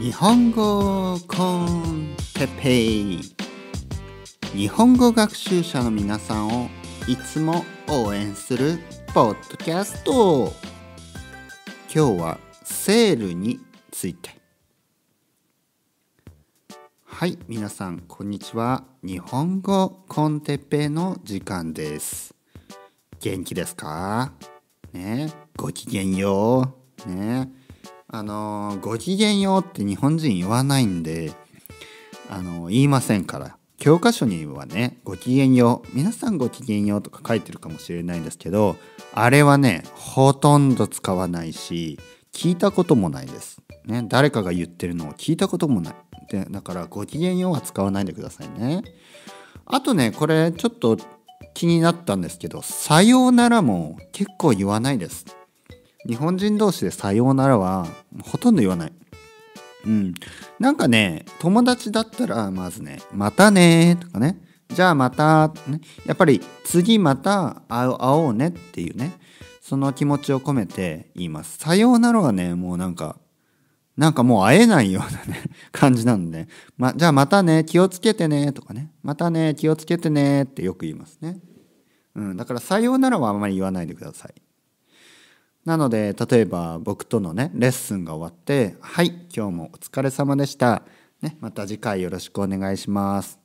日本語コンテペイ日本語学習者の皆さんをいつも応援するポッドキャスト今日はセールについてはい皆さんこんにちは日本語コンテペイの時間です元気ですかねごきげんようねあのごきげんようって日本人言わないんで、あの言いませんから。教科書にはね、ごきげんよう、皆さんごきげんようとか書いてるかもしれないんですけど、あれはね、ほとんど使わないし、聞いたこともないです。ね、誰かが言ってるのを聞いたこともない。でだから、ごきげんようは使わないでくださいね。あとね、これちょっと気になったんですけど、さようならも結構言わないです。日本人同士で「さようならは」ほとんど言わない。うん、なんかね友達だったらまずね「またね」とかね「じゃあまた」ねやっぱり「次また会おうね」っていうねその気持ちを込めて言います。さようならはねもうなんかなんかもう会えないようなね、感じなんで、ね、ま、じゃあまたね、気をつけてね、とかね、またね、気をつけてね、ってよく言いますね。うん、だから、さようならはあんまり言わないでください。なので例えば僕とのねレッスンが終わって「はい今日もお疲れ様でした、ね、また次回よろしくお願いします」って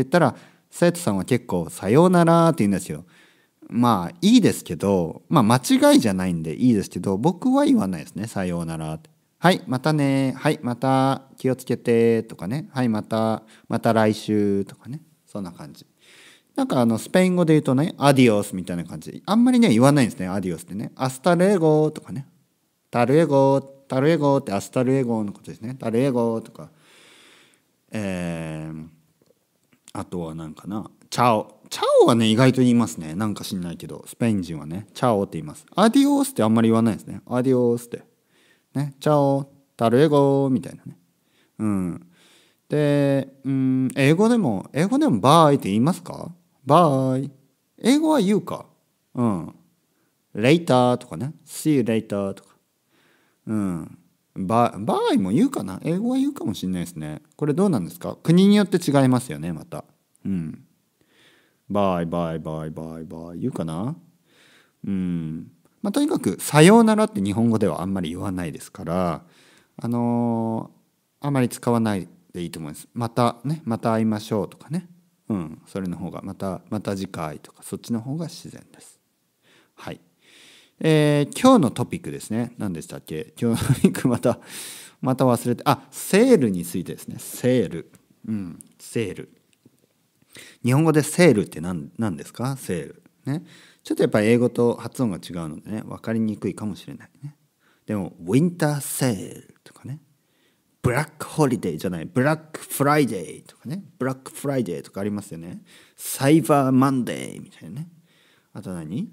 言ったら生徒さんは結構「さようなら」って言うんですよ。まあいいですけど、まあ、間違いじゃないんでいいですけど僕は言わないですね「さようなら」って。はいまたねはいまた気をつけてとかねはいまたまた来週とかねそんな感じなんかあの、スペイン語で言うとね、アディオスみたいな感じ。あんまりね、言わないんですね、アディオスってね。アスタルエゴとかね。タルエゴ、タルエゴってアスタルエゴのことですね。タルエゴとか。えー、あとは何かな。チャオ。チャオはね、意外と言いますね。なんか知んないけど、スペイン人はね、チャオって言います。アディオスってあんまり言わないですね。アディオスって。ね、チャオ、タルエゴみたいなね。うん。で、うん、英語でも、英語でもバーイって言いますかバイ。英語は言うか。うん。later とかね。see you later とか。うん。ババイも言うかな。英語は言うかもしれないですね。これどうなんですか国によって違いますよね、また。うん。バイバイバイバイバイ言うかな。うん。まあ、とにかく、さようならって日本語ではあんまり言わないですから、あのー、あまり使わないでいいと思います。またね、また会いましょうとかね。うん、それの方がまたまた次回とかそっちの方が自然です。はい。えー、今日のトピックですね。何でしたっけ今日のトピックまた、また忘れて、あ、セールについてですね。セール。うん、セール。日本語でセールって何何ですかセール。ね。ちょっとやっぱり英語と発音が違うのでね、分かりにくいかもしれないね。でも、ウィンターセールとかね。ブラックホリデーじゃないブラックフライデーとかねブラックフライデーとかありますよねサイバーマンデーみたいなねあと何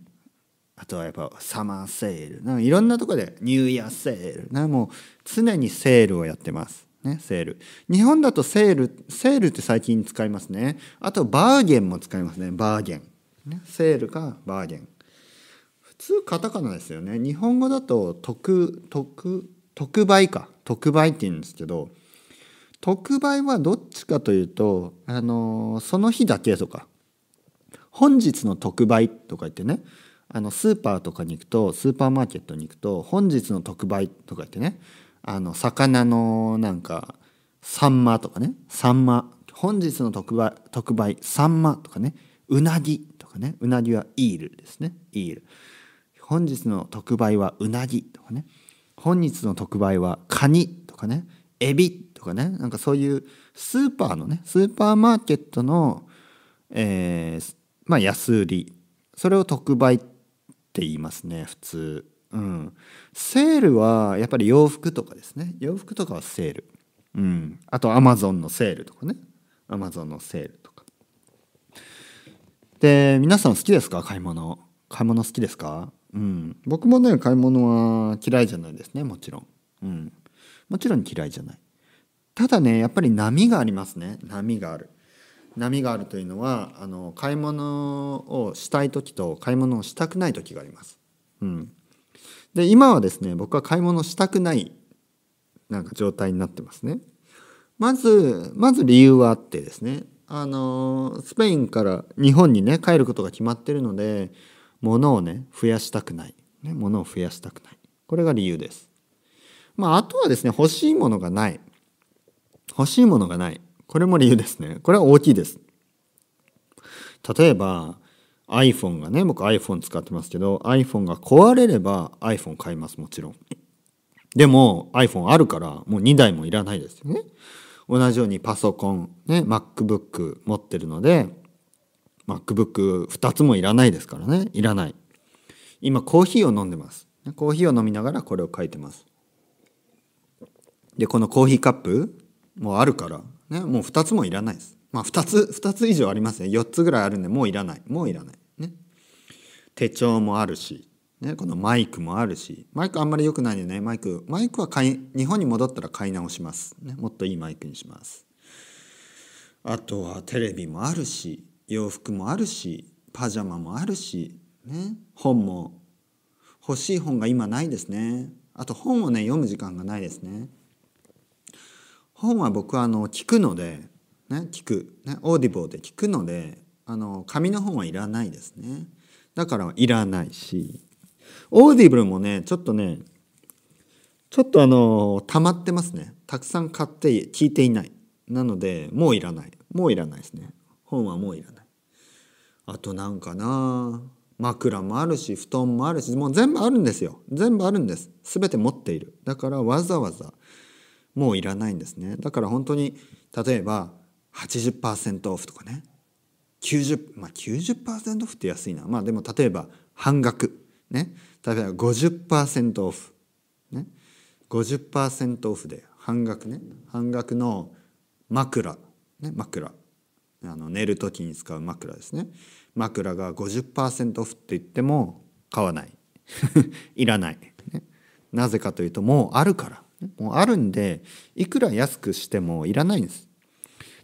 あとはやっぱサマーセールなんかいろんなとこでニューイヤーセールなもう常にセールをやってますねセール日本だとセールセールって最近使いますねあとバーゲンも使いますねバーゲン、ね、セールかバーゲン普通カタカナですよね日本語だと得特売か特売って言うんですけど特売はどっちかというとあのその日だけとか本日の特売とか言ってねあのスーパーとかに行くとスーパーマーケットに行くと本日の特売とか言ってねあの魚のなんかサンマとかねサンマ本日の特売特売サンマとかねうなぎとかねうなぎはイールですねイール本日の特売はうなぎとかね本日の特売はカニとかねエビとかねなんかそういうスーパーのねスーパーマーケットの、えー、まあ、安売りそれを特売って言いますね普通うんセールはやっぱり洋服とかですね洋服とかはセールうんあとアマゾンのセールとかねアマゾンのセールとかで皆さん好きですか買い物買い物好きですかうん、僕もね買い物は嫌いじゃないですねもちろん、うん、もちろん嫌いじゃないただねやっぱり波がありますね波がある波があるというのはあの買い物をしたい時と買い物をしたくない時があります、うん、で今はですね僕は買い物したくないなんか状態になってますねまずまず理由はあってですねあのスペインから日本にね帰ることが決まってるので物をね増やしたくない、ね、物を増やしたくないこれが理由です。まあ、あとはですね欲しいものがない欲しいものがないこれも理由ですねこれは大きいです。例えば iPhone がね僕 iPhone 使ってますけど iPhone が壊れれば iPhone 買いますもちろんでも iPhone あるからもう2台もいらないですよね同じようにパソコンね MacBook 持ってるので MacBook2 つもいらないですからねいらない今コーヒーを飲んでますコーヒーを飲みながらこれを書いてますでこのコーヒーカップもあるから、ね、もう2つもいらないですまあ2つ二つ以上ありますね4つぐらいあるんでもういらないもういらないね手帳もあるしね、このマイクもあるしマイクあんまり良くないでねマイクマイクは買い日本に戻ったら買い直します、ね、もっといいマイクにしますあとはテレビもあるし洋服もあるしパジャマもあるし、ね、本も欲しい本が今ないですねあと本をね読む時間がないですね本は僕はあの聞くので、ね、聞く、ね、オーディブルで聞くのであの紙の本はいらないですねだからいらないしオーディブルもねちょっとねちょっとあの溜まってますねたくさん買って聞いていないなのでもういらないもういらないですね本はもういらないあとなんかな枕もあるし布団もあるしもう全部あるんですよ全部あるんです全て持っているだからわざわざもういらないんですねだから本当に例えば80%オフとかね90まあ90%オフって安いなまあでも例えば半額ね例えば50%オフね50%オフで半額ね半額の枕ね枕あの寝る時に使う枕ですね枕が50%オフって言っても買わない いらない、ね、なぜかというともうあるからもうあるんでいくら安くしてもいらないんです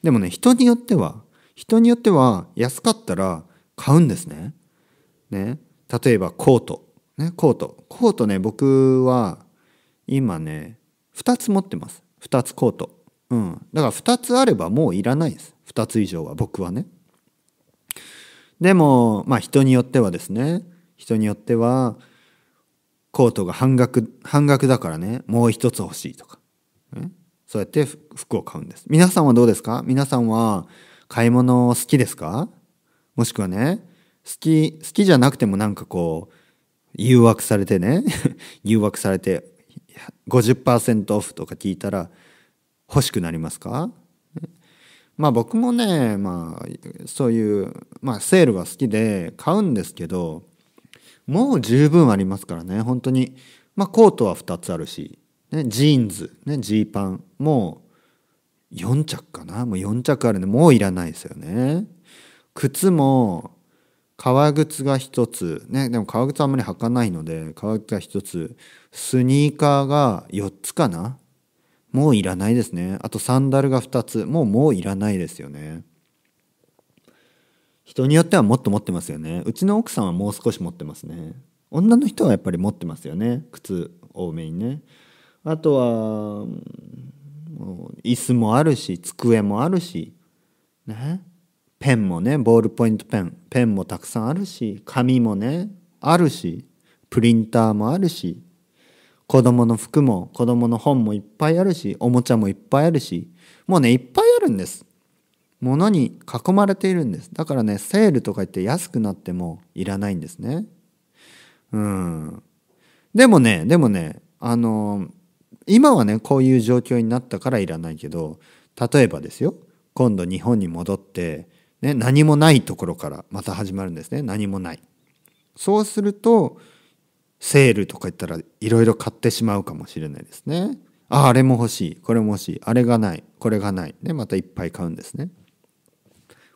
でもね人によっては人によっては安かったら買うんですねね例えばコートねコートコートね僕は今ね2つ持ってます2つコートうん、だから2つあればもういらないです2つ以上は僕はねでもまあ人によってはですね人によってはコートが半額半額だからねもう1つ欲しいとか、ね、そうやって服を買うんです皆さんはどうですか皆さんは買い物好きですかもしくはね好き好きじゃなくてもなんかこう誘惑されてね 誘惑されて50%オフとか聞いたら欲しくなりますかまあ僕もね、まあそういう、まあセールは好きで買うんですけど、もう十分ありますからね、本当に。まあコートは2つあるし、ね、ジーンズ、ジーパン、もう4着かな、もう4着あるんで、もういらないですよね。靴も、革靴が1つ、ね、でも革靴あんまり履かないので、革靴が1つ、スニーカーが4つかな。もういらないですねあとサンダルが2つもうもういらないですよね人によってはもっと持ってますよねうちの奥さんはもう少し持ってますね女の人はやっぱり持ってますよね靴多めにねあとは椅子もあるし机もあるしねペンもねボールポイントペンペンもたくさんあるし紙もねあるしプリンターもあるし子供の服も子供の本もいっぱいあるし、おもちゃもいっぱいあるし、もうね、いっぱいあるんです。物に囲まれているんです。だからね、セールとか言って安くなってもいらないんですね。うん。でもね、でもね、あの、今はね、こういう状況になったからいらないけど、例えばですよ、今度日本に戻って、ね、何もないところからまた始まるんですね。何もない。そうすると、セールとか言ったらいろいろ買ってしまうかもしれないですね。ああれも欲しいこれも欲しいあれがないこれがないでまたいっぱい買うんですね。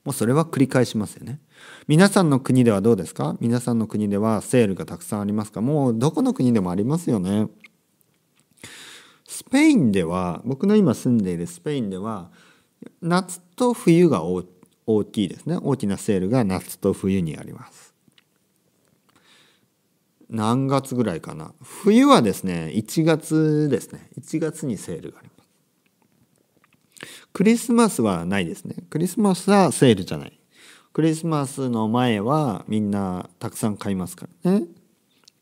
もうそれは繰り返しますよね。皆さんの国ではどうですか皆さんの国ではセールがたくさんありますかもうどこの国でもありますよね。スペインでは僕の今住んでいるスペインでは夏と冬が大きいですね大きなセールが夏と冬にあります。何月ぐらいかな冬はですね1月ですね1月にセールがありますクリスマスはないですねクリスマスはセールじゃないクリスマスの前はみんなたくさん買いますからね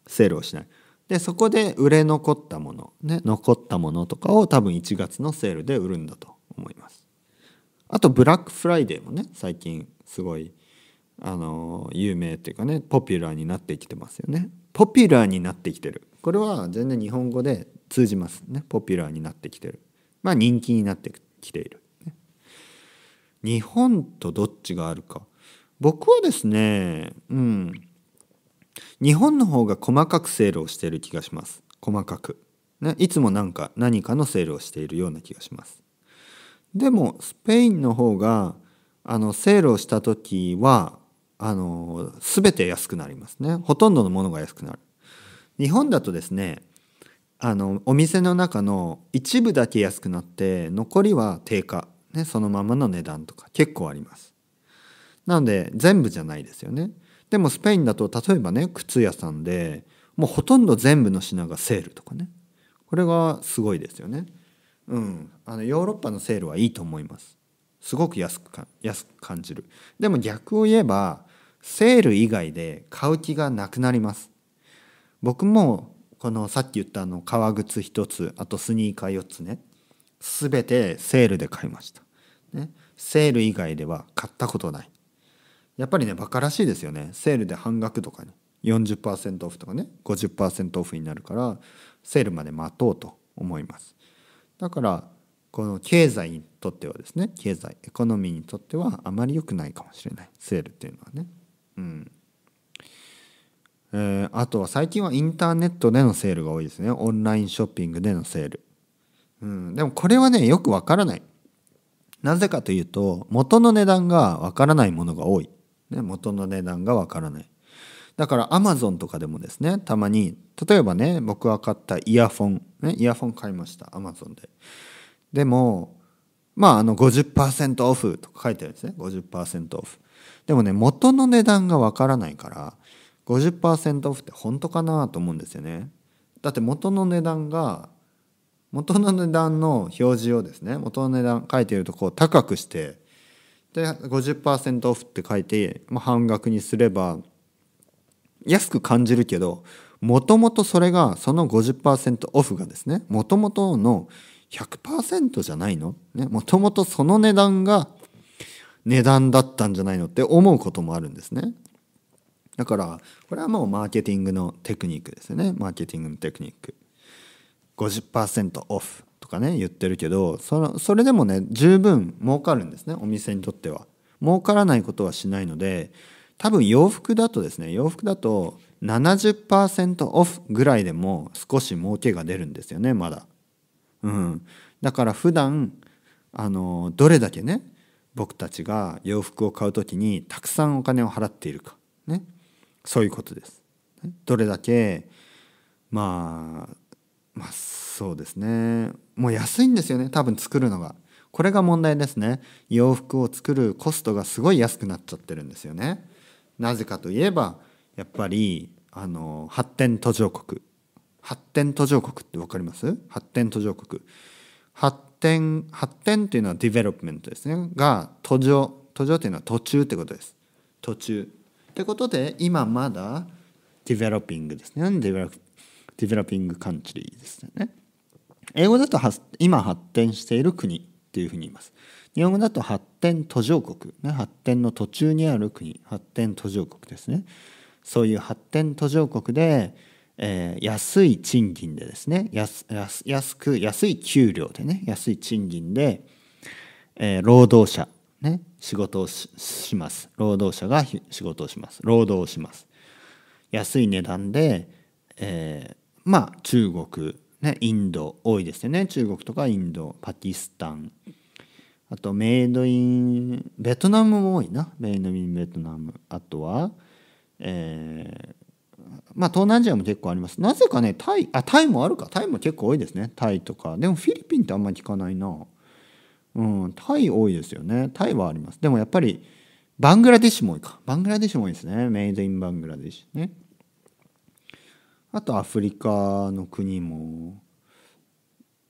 セールをしないでそこで売れ残ったものね残ったものとかを多分1月のセールで売るんだと思いますあとブラックフライデーもね最近すごいあの有名っていうかねポピュラーになってきてますよねポピュラーになってきてるこれは全然日本語で通じますねポピュラーになってきてるまあ人気になってきている、日本とどっちがあるか僕はですねうん日本の方が細かくセールをしている気がします細かく、ね、いつも何か何かのセールをしているような気がしますでもスペインの方があのセールをした時はあの、すべて安くなりますね。ほとんどのものが安くなる。日本だとですね、あの、お店の中の一部だけ安くなって、残りは定価。ね、そのままの値段とか結構あります。なので、全部じゃないですよね。でもスペインだと、例えばね、靴屋さんで、もうほとんど全部の品がセールとかね。これがすごいですよね。うん。あの、ヨーロッパのセールはいいと思います。すごく安くか安く感じる。でも逆を言えば、セール以外で買う気がなくなります。僕もこのさっき言ったあの革靴1つあとスニーカー4つね全てセールで買いました、ね、セール以外では買ったことないやっぱりねバカらしいですよねセールで半額とかね40%オフとかね50%オフになるからセールまで待とうと思いますだからこの経済にとってはですね経済エコノミーにとってはあまり良くないかもしれないセールっていうのはねえー、あとは最近はインターネットでのセールが多いですねオンラインショッピングでのセール、うん、でもこれはねよくわからないなぜかというと元の値段がわからないものが多い、ね、元の値段がわからないだから Amazon とかでもですねたまに例えばね僕が買ったイヤフォン、ね、イヤフォン買いました Amazon ででもまああの50%オフとか書いてあるんですね50%オフでもね元の値段がわからないから50%オフって本当かなと思うんですよねだって元の値段が元の値段の表示をですね元の値段書いているとこを高くしてで50%オフって書いて、まあ、半額にすれば安く感じるけどもともとそれがその50%オフがですねもともとの100%じゃないのもともとその値段が値段だったんじゃないのって思うこともあるんですね。だからこれはもうマーケティングのテクニックですよねマーケティングのテクニック。50%オフとかね言ってるけどそれそれでもね十分儲かるんですねお店にとっては。儲からないことはしないので多分洋服だとですね洋服だと70%オフぐらいでも少し儲けが出るんですよねまだ。うん、だから普段あのどれだけね僕たちが洋服を買う時にたくさんお金を払っているか、ね、そういうことです。どれだけまあまあそうですねもう安いんですよね多分作るのが。これが問題ですね洋服を作るコストがすごい安くなっちゃってるんですよねなぜかといえばやっぱりあの発展途上国発展途上国って分かります発展途上国発展発展というのはディベロップメントですねが途上途上というのは途中ってことです途中ってことで今まだディベロッピングですねディベロディベロッピングカントリーですね英語だと今発展している国っていうふうに言います日本語だと発展途上国、ね、発展の途中にある国発展途上国ですねそういう発展途上国でえー、安い賃金でですね安く安い給料でね安い賃金で、えー、労働者、ね、仕事をします労働者が仕事をします労働をします安い値段で、えー、まあ中国、ね、インド多いですよね中国とかインドパキスタンあとメイドインベトナムも多いなメイドインベトナムあとは、えー、まあ、東南アジアも結構ありますなぜかねタイあタイもあるかタイも結構多いですねタイとかでもフィリピンってあんまり聞かないなうんタイ多いですよねタイはありますでもやっぱりバングラデシュも多いかバングラデシュも多いですねメイドインバングラデシュねあとアフリカの国も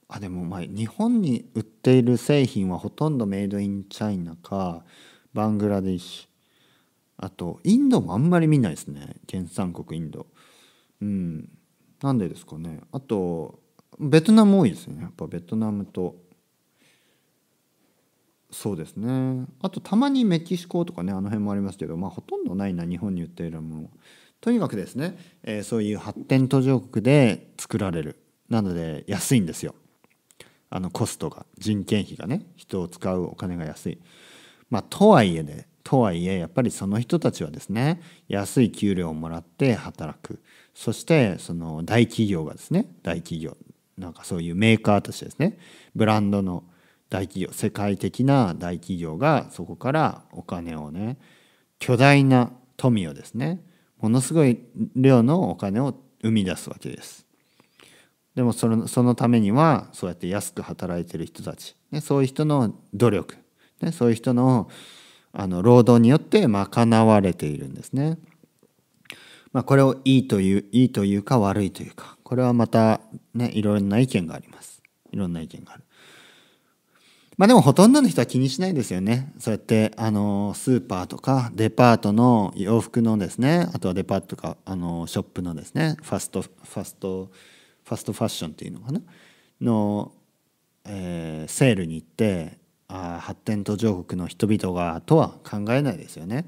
あでもまあ日本に売っている製品はほとんどメイドインチャイナかバングラデシュ。あとインドもあんまり見ないですね原産国インドうんなんでですかねあとベトナム多いですねやっぱベトナムとそうですねあとたまにメキシコとかねあの辺もありますけどまあほとんどないな日本に売っているものとにかくですね、えー、そういう発展途上国で作られるなので安いんですよあのコストが人件費がね人を使うお金が安いまあとはいえねとはいえやっぱりその人たちはですね安い給料をもらって働くそしてその大企業がですね大企業なんかそういうメーカーとしてですねブランドの大企業世界的な大企業がそこからお金をね巨大な富をですねものすごい量のお金を生み出すわけです。でもそのそのためにはそうやって安く働いてる人たち、ね、そういう人の努力、ね、そういう人のあの労働によって賄われているんですね。まあ、これをいいといういいというか悪いというかこれはまたねいろんな意見がありますいろんな意見があるまあでもほとんどの人は気にしないですよねそうやってあのスーパーとかデパートの洋服のですねあとはデパートとかあのショップのですねファストファストファストファッションっていうのかなの、えー、セールに行って発展途上国の人々がとは考えないですよね。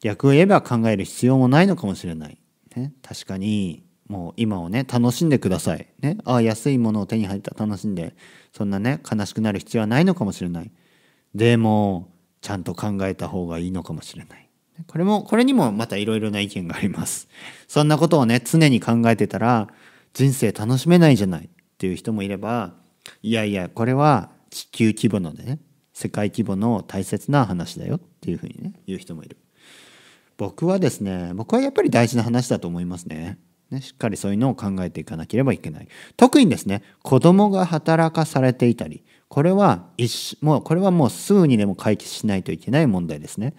逆を言えば考える必要もないのかもしれない。ね、確かにもう今をね楽しんでください。ね、ああ安いものを手に入った楽しんでそんなね悲しくなる必要はないのかもしれない。でもちゃんと考えた方がいいのかもしれない。これもこれにもまたいろいろな意見があります。そんなことをね常に考えてたら人生楽しめないじゃないっていう人もいればいやいやこれは地球規模のね世界規模の大切な話だよっていうふうにね言う人もいる僕はですね僕はやっぱり大事な話だと思いますねねしっかりそういうのを考えていかなければいけない特にですね子供が働かされていたりこれは一もうこれはもうすぐにでも解決しないといけない問題ですね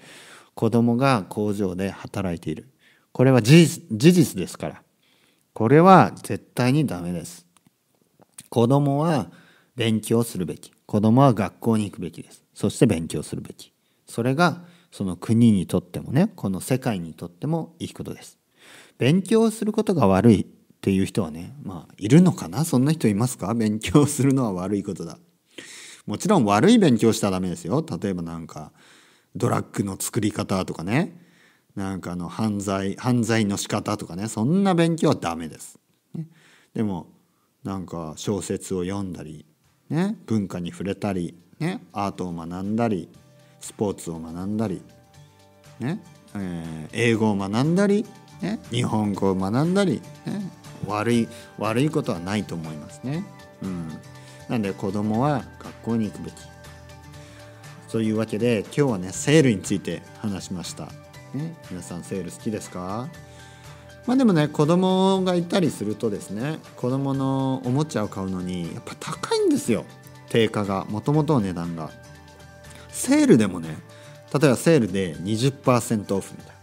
子供が工場で働いているこれは事実ですからこれは絶対にダメです子供は勉強するべき子供は学校に行くべきですそして勉強するべきそれがその国にとってもねこの世界にとってもいいことです勉強することが悪いっていう人はねまあいるのかなそんな人いますか勉強するのは悪いことだもちろん悪い勉強したらダメですよ例えばなんかドラッグの作り方とかねなんかあの犯罪犯罪の仕方とかねそんな勉強はダメです、ね、でもなんか小説を読んだりね、文化に触れたり、ね、アートを学んだりスポーツを学んだり、ねえー、英語を学んだり、ね、日本語を学んだり、ね、悪い悪いことはないと思いますね。うん、なんで子供は学校に行くべき。というわけで今日はねセールについて話しました。ね、皆さんセール好きですかまあ、でもね子供がいたりするとですね子供のおもちゃを買うのにやっぱ高いんですよ定価がもともとの値段がセールでもね例えばセールで20%オフみたいな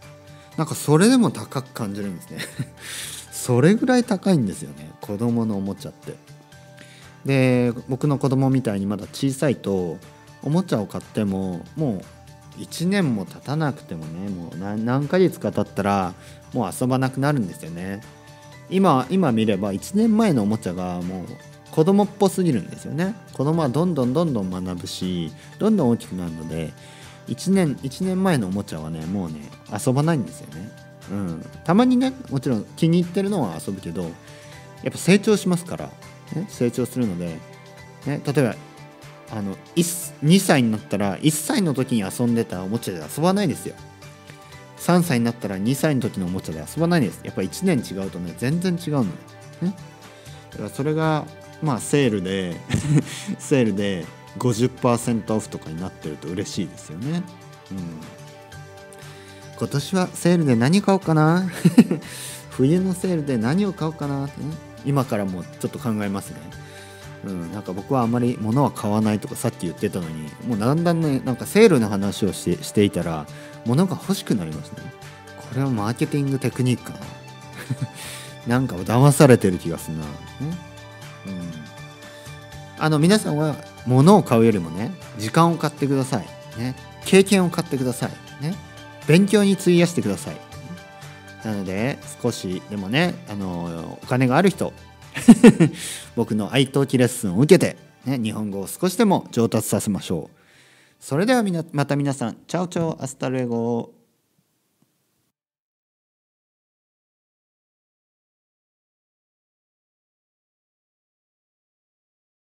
なんかそれでも高く感じるんですね それぐらい高いんですよね子供のおもちゃってで僕の子供みたいにまだ小さいとおもちゃを買ってももう1年も経たなくてもねもう何ヶ月か経ったらもう遊ばなくなるんですよね今今見れば1年前のおもちゃがもう子供っぽすぎるんですよね子供はどんどんどんどん学ぶしどんどん大きくなるので1年1年前のおもちゃはねもうね遊ばないんですよねうんたまにねもちろん気に入ってるのは遊ぶけどやっぱ成長しますから、ね、成長するので、ね、例えばあの2歳になったら1歳の時に遊んでたおもちゃで遊ばないですよ3歳になったら2歳の時のおもちゃで遊ばないですやっぱ1年違うとね全然違うのねだからそれがまあセールで セールで50%オフとかになってると嬉しいですよねうん今年はセールで何買おうかな 冬のセールで何を買おうかなってね今からもちょっと考えますねうん、なんか僕はあんまり物は買わないとかさっき言ってたのにもうだんだんねなんかセールの話をしてしていたら物が欲しくなりましたねこれはマーケティングテクニックかな なんか騙されてる気がするな、ねうん、あの皆さんは物を買うよりもね時間を買ってください、ね、経験を買ってください、ね、勉強に費やしてくださいなので少しでもねあのお金がある人 僕の愛登記レッスンを受けて、ね、日本語を少しでも上達させましょう。それではみなまた皆さん、チャオチャオ、アスタルエゴ